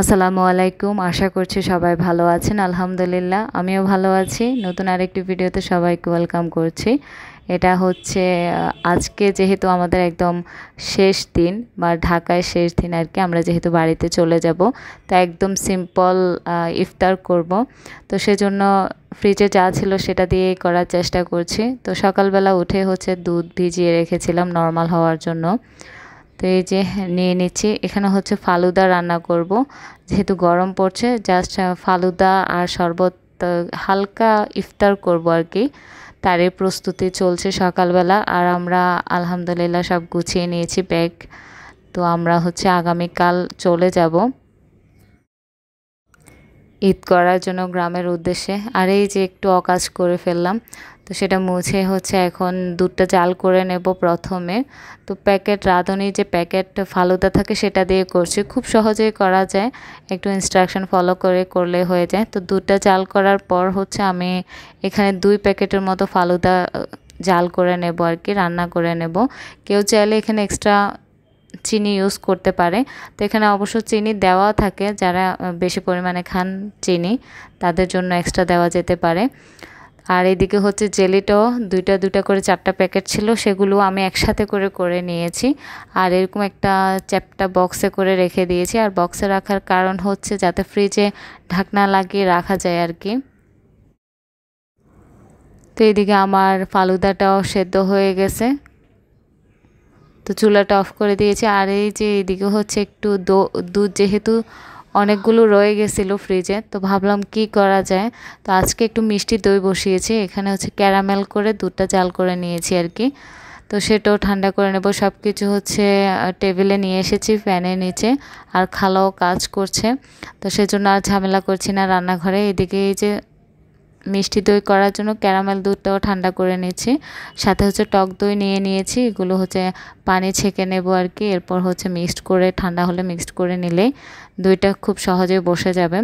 আসসালামু আলাইকুম আশা করছি সবাই ভালো আছেন আলহামদুলিল্লাহ আমিও ভালো আছি নতুন আরেকটি ভিডিওতে সবাইকে ওয়েলকাম করছি এটা হচ্ছে আজকে যেহেতু আমাদের একদম শেষ দিন বা ঢাকায় শেষ দিন আর কি আমরা যেহেতু বাড়িতে চলে যাব তা একদম সিম্পল ইফতার করব তো সেজন্য ফ্রিজে যা ছিল সেটা দিয়ে করার চেষ্টা করছি তো সকালবেলা উঠে হচ্ছে দুধ ভিজিয়ে রেখেছিলাম নর্মাল হওয়ার জন্য তো এই যে নিয়ে নিচ্ছি এখানে হচ্ছে ফালুদা রান্না করব যেহেতু গরম পড়ছে জাস্ট ফালুদা আর শরবত হালকা ইফতার করব আর কি তারই প্রস্তুতি চলছে সকালবেলা আর আমরা আলহামদুলিল্লাহ সব গুছিয়ে নিয়েছি ব্যাগ তো আমরা হচ্ছে আগামীকাল চলে যাব ঈদ করার জন্য গ্রামের উদ্দেশ্যে আর এই যে একটু অকাজ করে ফেললাম তো সেটা মুছে হচ্ছে এখন দুধটা জাল করে নেব প্রথমে তো প্যাকেট রাঁধুনির যে প্যাকেট ফালুদা থাকে সেটা দিয়ে করছি খুব সহজেই করা যায় একটু ইনস্ট্রাকশন ফলো করে করলে হয়ে যায় তো দুধটা জাল করার পর হচ্ছে আমি এখানে দুই প্যাকেটের মতো ফালুদা জাল করে নেব আর কি রান্না করে নেব কেউ চাইলে এখানে এক্সট্রা চিনি ইউজ করতে পারে তো এখানে অবশ্য চিনি দেওয়া থাকে যারা বেশি পরিমাণে খান চিনি তাদের জন্য এক্সট্রা দেওয়া যেতে পারে আর এদিকে হচ্ছে জেলিটাও দুইটা দুইটা করে চারটা প্যাকেট ছিল সেগুলো আমি একসাথে করে করে নিয়েছি আর এরকম একটা চ্যাপটা বক্সে করে রেখে দিয়েছি আর বক্সে রাখার কারণ হচ্ছে যাতে ফ্রিজে ঢাকনা লাগিয়ে রাখা যায় আর কি তো এদিকে আমার ফালুদাটাও সেদ্ধ হয়ে গেছে তো চুলাটা অফ করে দিয়েছি আর এই যে এদিকে হচ্ছে একটু দুধ যেহেতু অনেকগুলো রয়ে গেছিলো ফ্রিজে তো ভাবলাম কি করা যায় তো আজকে একটু মিষ্টি দই বসিয়েছি এখানে হচ্ছে ক্যারামেল করে দুধটা জাল করে নিয়েছি আর কি তো সেটাও ঠান্ডা করে নেব সব কিছু হচ্ছে টেবিলে নিয়ে এসেছি ফ্যানের নিচে আর খালাও কাজ করছে তো সেজন্য আর ঝামেলা করছি না রান্নাঘরে এদিকে এই যে মিষ্টি দই করার জন্য ক্যারামেল দুধটাও ঠান্ডা করে নিয়েছি সাথে হচ্ছে টক দই নিয়ে নিয়েছি এগুলো হচ্ছে পানি ছেঁকে নেব আর কি এরপর হচ্ছে মিক্সড করে ঠান্ডা হলে মিক্সড করে নিলে দইটা খুব সহজে বসে যাবে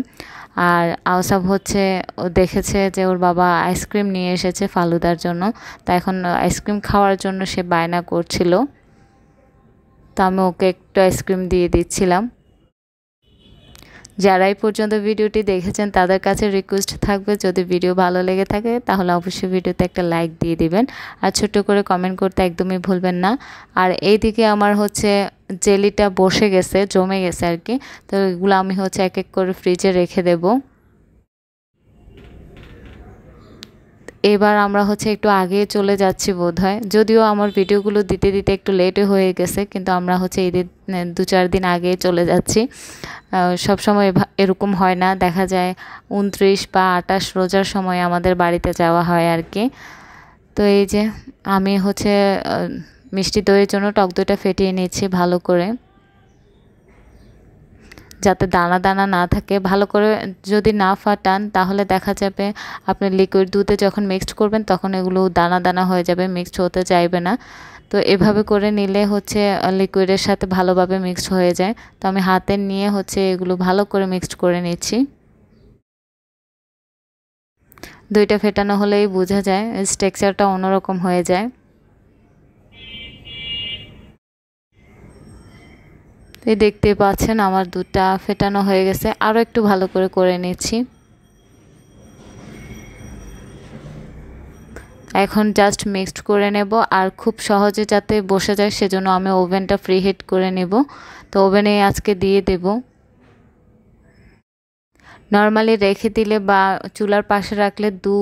আর আওসাব হচ্ছে ও দেখেছে যে ওর বাবা আইসক্রিম নিয়ে এসেছে ফালুদার জন্য তা এখন আইসক্রিম খাওয়ার জন্য সে বায়না করছিল তো আমি ওকে একটু আইসক্রিম দিয়ে দিচ্ছিলাম যারা এই পর্যন্ত ভিডিওটি দেখেছেন তাদের কাছে রিকোয়েস্ট থাকবে যদি ভিডিও ভালো লেগে থাকে তাহলে অবশ্যই ভিডিওতে একটা লাইক দিয়ে দিবেন আর ছোট্ট করে কমেন্ট করতে একদমই ভুলবেন না আর এইদিকে আমার হচ্ছে জেলিটা বসে গেছে জমে গেছে আর কি তো এগুলো আমি হচ্ছে এক এক করে ফ্রিজে রেখে দেবো এবার আমরা হচ্ছে একটু আগে চলে যাচ্ছি বোধ হয় যদিও আমার ভিডিওগুলো দিতে দিতে একটু লেটে হয়ে গেছে কিন্তু আমরা হচ্ছে ঈদের দু চার দিন আগে চলে যাচ্ছি সব সময় এরকম হয় না দেখা যায় উনত্রিশ বা আটাশ রোজার সময় আমাদের বাড়িতে যাওয়া হয় আর কি তো এই যে আমি হচ্ছে মিষ্টি দইয়ের জন্য টক দইটা ফেটিয়ে নিয়েছি ভালো করে যাতে দানা দানা না থাকে ভালো করে যদি না ফাটান তাহলে দেখা যাবে আপনি লিকুইড দুধে যখন মিক্সড করবেন তখন এগুলো দানা দানা হয়ে যাবে মিক্সড হতে চাইবে না তো এভাবে করে নিলে হচ্ছে লিকুইডের সাথে ভালোভাবে মিক্সড হয়ে যায় তো আমি হাতে নিয়ে হচ্ছে এগুলো ভালো করে মিক্সড করে নিচ্ছি দইটা ফেটানো হলেই বোঝা যায় স্ট্রাকচারটা অন্যরকম হয়ে যায় তো দেখতে পাচ্ছেন আমার দুটা ফেটানো হয়ে গেছে আরও একটু ভালো করে করে নিচ্ছি এখন জাস্ট মিক্সড করে নেব আর খুব সহজে যাতে বসে যায় সেজন্য আমি ওভেনটা ফ্রি হিট করে নেব তো ওভেনে আজকে দিয়ে দেব নর্মালি রেখে দিলে বা চুলার পাশে রাখলে দু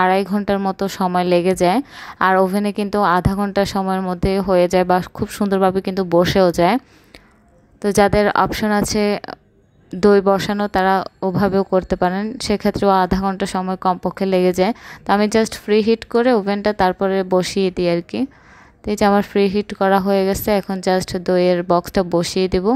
আড়াই ঘন্টার মতো সময় লেগে যায় আর ওভেনে কিন্তু আধা ঘন্টা সময়ের মধ্যে হয়ে যায় বা খুব সুন্দরভাবে কিন্তু বসেও যায় তো যাদের অপশন আছে দই বসানো তারা ওভাবেও করতে পারেন সেক্ষেত্রেও আধা ঘন্টা সময় কমপক্ষে লেগে যায় তো আমি জাস্ট ফ্রি হিট করে ওভেনটা তারপরে বসিয়ে দিই আর কি তো এই যে আমার ফ্রি হিট করা হয়ে গেছে এখন জাস্ট দইয়ের বক্সটা বসিয়ে দেবো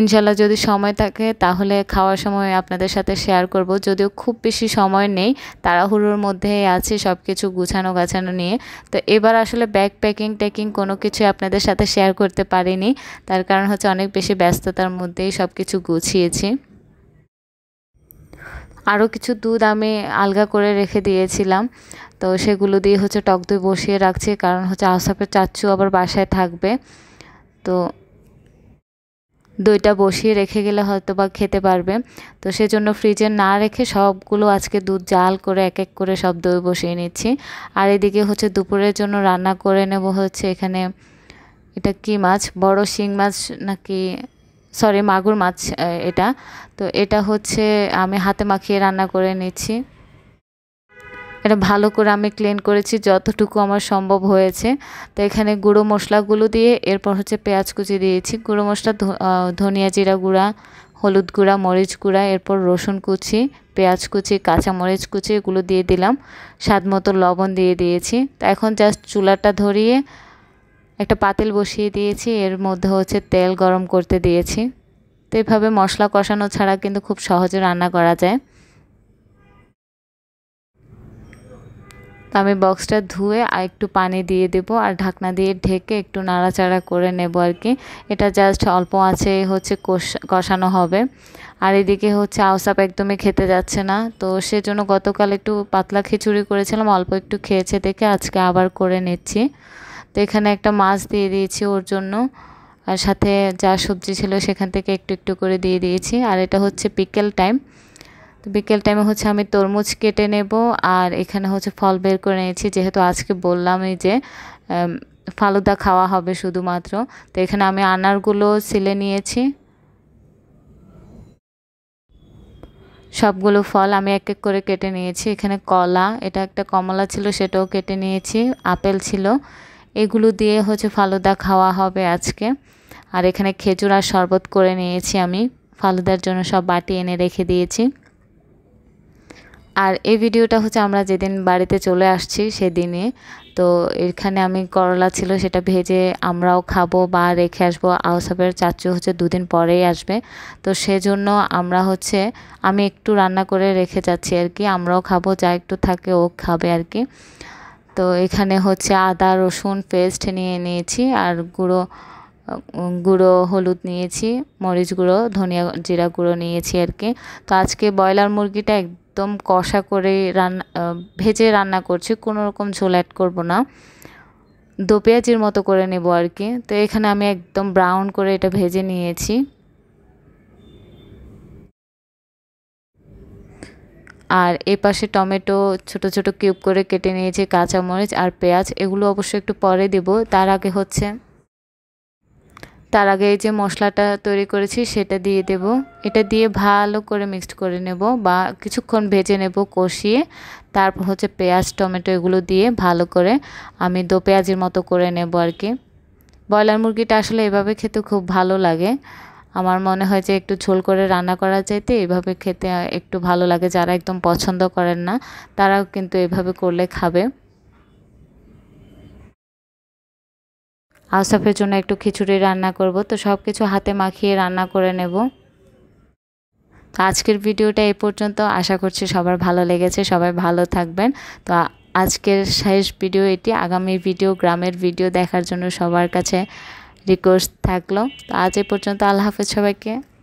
ইনশাল্লাহ যদি সময় থাকে তাহলে খাওয়ার সময় আপনাদের সাথে শেয়ার করব যদিও খুব বেশি সময় নেই তাড়াহুড়োর মধ্যে আছে সব কিছু গুছানো গাছানো নিয়ে তো এবার আসলে ব্যাগ প্যাকিং ট্যাকিং কোনো কিছু আপনাদের সাথে শেয়ার করতে পারিনি তার কারণ হচ্ছে অনেক বেশি ব্যস্ততার মধ্যেই সব কিছু গুছিয়েছি আরও কিছু দুধ আমি আলগা করে রেখে দিয়েছিলাম তো সেগুলো দিয়ে হচ্ছে টক দই বসিয়ে রাখছি কারণ হচ্ছে আসাপের চাচ্চু আবার বাসায় থাকবে তো দইটা বসিয়ে রেখে গেলে হয়তো বা খেতে পারবে তো সেজন্য ফ্রিজে না রেখে সবগুলো আজকে দুধ জাল করে এক এক করে সব দই বসিয়ে নিচ্ছি আর এদিকে হচ্ছে দুপুরের জন্য রান্না করে নেব হচ্ছে এখানে এটা কি মাছ বড় শিং মাছ নাকি সরি মাগুর মাছ এটা তো এটা হচ্ছে আমি হাতে মাখিয়ে রান্না করে নিচ্ছি এটা ভালো করে আমি ক্লিন করেছি যতটুকু আমার সম্ভব হয়েছে তো এখানে গুঁড়ো মশলাগুলো দিয়ে এরপর হচ্ছে পেঁয়াজ কুচি দিয়েছি গুঁড়ো মশলা ধনিয়া জিরা গুঁড়া হলুদ গুঁড়া মরিচ গুঁড়া এরপর রসুন কুচি পেঁয়াজ কুচি কাঁচামরিচ কুচি এগুলো দিয়ে দিলাম স্বাদ মতো লবণ দিয়ে দিয়েছি তা এখন জাস্ট চুলাটা ধরিয়ে একটা পাতিল বসিয়ে দিয়েছি এর মধ্যে হচ্ছে তেল গরম করতে দিয়েছি তো এভাবে মশলা কষানো ছাড়া কিন্তু খুব সহজে রান্না করা যায় তো আমি বক্সটা ধুয়ে আর একটু পানি দিয়ে দেব আর ঢাকনা দিয়ে ঢেকে একটু নাড়াচাড়া করে নেব আর কি এটা জাস্ট অল্প আছে হচ্ছে কষানো হবে আর এদিকে হচ্ছে আউসাপ একদমই খেতে যাচ্ছে না তো সেজন্য গতকাল একটু পাতলা খিচুড়ি করেছিলাম অল্প একটু খেয়েছে দেখে আজকে আবার করে নিচ্ছি তো এখানে একটা মাছ দিয়ে দিয়েছি ওর জন্য আর সাথে যা সবজি ছিল সেখান থেকে একটু একটু করে দিয়ে দিয়েছি আর এটা হচ্ছে পিকেল টাইম তো বিকেল টাইমে হচ্ছে আমি তরমুজ কেটে নেব আর এখানে হচ্ছে ফল বের করে নিয়েছি যেহেতু আজকে বললামই যে ফালুদা খাওয়া হবে শুধুমাত্র তো এখানে আমি আনারগুলো ছিলে নিয়েছি সবগুলো ফল আমি এক এক করে কেটে নিয়েছি এখানে কলা এটা একটা কমলা ছিল সেটাও কেটে নিয়েছি আপেল ছিল এগুলো দিয়ে হচ্ছে ফালুদা খাওয়া হবে আজকে আর এখানে খেজুর আর শরবত করে নিয়েছি আমি ফালুদার জন্য সব বাটি এনে রেখে দিয়েছি আর এই ভিডিওটা হচ্ছে আমরা যেদিন বাড়িতে চলে আসছি সেদিনে তো এখানে আমি করলা ছিল সেটা ভেজে আমরাও খাবো বা রেখে আসবো আউসাবের চাচু হচ্ছে দুদিন পরেই আসবে তো সেজন্য আমরা হচ্ছে আমি একটু রান্না করে রেখে যাচ্ছি আর কি আমরাও খাবো যা একটু থাকে ও খাবে আর কি তো এখানে হচ্ছে আদা রসুন পেস্ট নিয়ে নিয়েছি আর গুঁড়ো গুঁড়ো হলুদ নিয়েছি মরিচ গুঁড়ো ধনিয়া জিরা গুঁড়ো নিয়েছি আর কি তো আজকে ব্রয়লার মুরগিটা একদম কষা করে রান্না ভেজে রান্না করছি কোনো রকম ঝোল অ্যাড করবো না দো পেঁয়াজির মতো করে নেব আর কি তো এখানে আমি একদম ব্রাউন করে এটা ভেজে নিয়েছি আর এ পাশে টমেটো ছোট ছোট কিউব করে কেটে নিয়েছি কাঁচামরিচ আর পেঁয়াজ এগুলো অবশ্যই একটু পরে দেব তার আগে হচ্ছে তার আগে যে মশলাটা তৈরি করেছি সেটা দিয়ে দেব এটা দিয়ে ভালো করে মিক্সড করে নেব বা কিছুক্ষণ ভেজে নেব কষিয়ে তারপর হচ্ছে পেঁয়াজ টমেটো এগুলো দিয়ে ভালো করে আমি দো পেঁয়াজের মতো করে নেব আর কি ব্রয়লার মুরগিটা আসলে এভাবে খেতে খুব ভালো লাগে আমার মনে হয় যে একটু ঝোল করে রান্না করা যাইতে এভাবে খেতে একটু ভালো লাগে যারা একদম পছন্দ করেন না তারাও কিন্তু এভাবে করলে খাবে আসাফের জন্য একটু খিচুড়ি রান্না করব তো সব কিছু হাতে মাখিয়ে রান্না করে নেব তো আজকের ভিডিওটা এই পর্যন্ত আশা করছি সবার ভালো লেগেছে সবাই ভালো থাকবেন তো আজকের শেষ ভিডিও এটি আগামী ভিডিও গ্রামের ভিডিও দেখার জন্য সবার কাছে রিকোয়েস্ট থাকলো তো আজ এ পর্যন্ত আল্লাহ হাফেজ সবাইকে